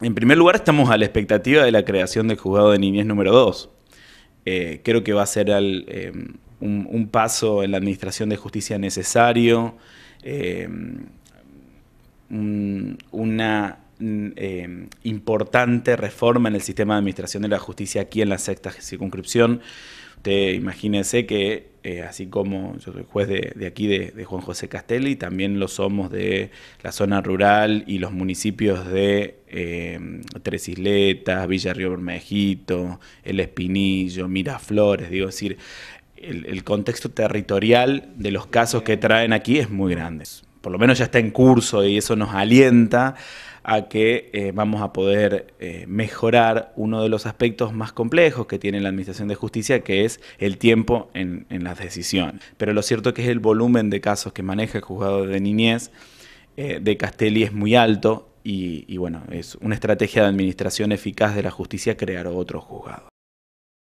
En primer lugar, estamos a la expectativa de la creación del juzgado de niñez número 2. Eh, creo que va a ser eh, un, paso en la administración de justicia necesario, eh, una importante reforma en el sistema de administración de la justicia aquí en la sexta circunscripción. Usted imagínese que, así como yo soy juez de, aquí, de, Juan José Castelli, también lo somos de la zona rural y los municipios de Em, Tres Isletas, Villa Río Bermejito, El Espinillo, Miraflores, digo, decir, el, contexto territorial de los casos que traen aquí es muy grande. Por lo menos ya está en curso y eso nos alienta a que eh, vamos a poder eh, mejorar uno de los aspectos más complejos que tiene la Administración de Justicia, que es el tiempo en, las decisiones. Pero lo cierto es que es el volumen de casos que maneja el juzgado de niñez eh, de Castelli es muy alto y, bueno, es una estrategia de administración eficaz de la justicia crear otro juzgado.